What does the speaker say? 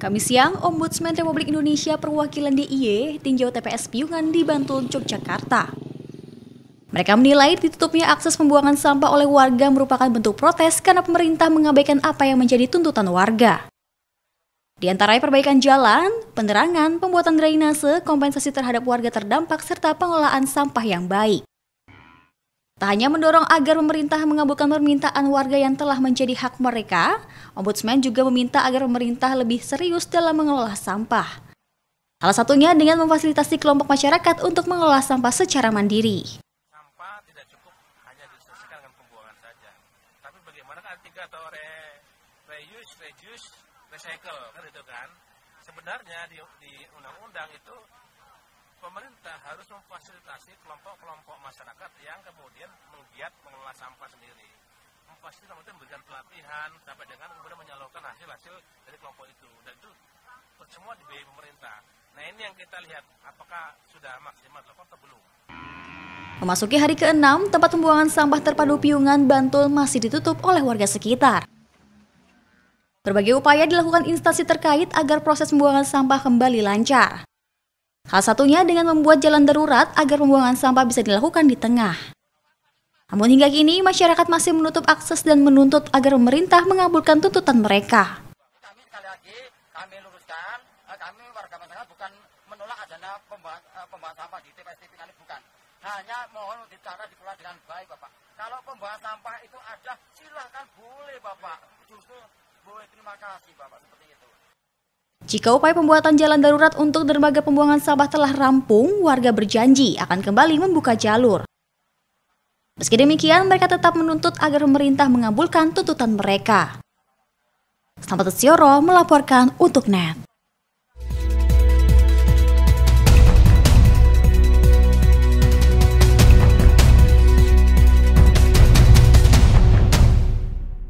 Kami siang, Ombudsman Republik Indonesia perwakilan DIY tinjau TPS Piungan di Bantul, Yogyakarta. Mereka menilai ditutupnya akses pembuangan sampah oleh warga merupakan bentuk protes karena pemerintah mengabaikan apa yang menjadi tuntutan warga. Di antara perbaikan jalan, penerangan, pembuatan drainase, kompensasi terhadap warga terdampak, serta pengelolaan sampah yang baik. Tak hanya mendorong agar pemerintah mengabulkan permintaan warga yang telah menjadi hak mereka, Ombudsman juga meminta agar pemerintah lebih serius dalam mengelola sampah. Salah satunya dengan memfasilitasi kelompok masyarakat untuk mengelola sampah secara mandiri. Sampah tidak cukup hanya diselesaikan dengan pembuangan saja. Tapi bagaimana kan tiga atau re, reuse, reduce, recycle, kan itu kan. Sebenarnya di undang-undang itu memfasilitasi kelompok-kelompok masyarakat yang kemudian menggiat mengelola sampah sendiri. Memfasilitasi kemudian memberikan pelatihan sampai dengan kemudian menyalurkan hasil-hasil dari kelompok itu. Dan itu semua dibiayai pemerintah. Nah ini yang kita lihat apakah sudah maksimal atau belum. Memasuki hari ke-6, tempat pembuangan sampah terpadu Piungan, Bantul masih ditutup oleh warga sekitar. Berbagai upaya dilakukan instansi terkait agar proses pembuangan sampah kembali lancar. Salah satunya dengan membuat jalan darurat agar pembuangan sampah bisa dilakukan di tengah. Namun hingga kini, masyarakat masih menutup akses dan menuntut agar pemerintah mengabulkan tuntutan mereka. Kami sekali lagi, kami luruskan, eh, kami warga masyarakat bukan menolak adanya pembuangan eh, sampah di TPS kami bukan. Hanya mohon dicara dikelola dengan baik, Bapak. Kalau pembuangan sampah itu ada, silahkan boleh, Bapak. Justru boleh terima kasih, Bapak, seperti itu. Jika upaya pembuatan jalan darurat untuk dermaga pembuangan Sabah telah rampung, warga berjanji akan kembali membuka jalur. Meski demikian, mereka tetap menuntut agar pemerintah mengabulkan tuntutan mereka. Selamat Sioro melaporkan untuk NET.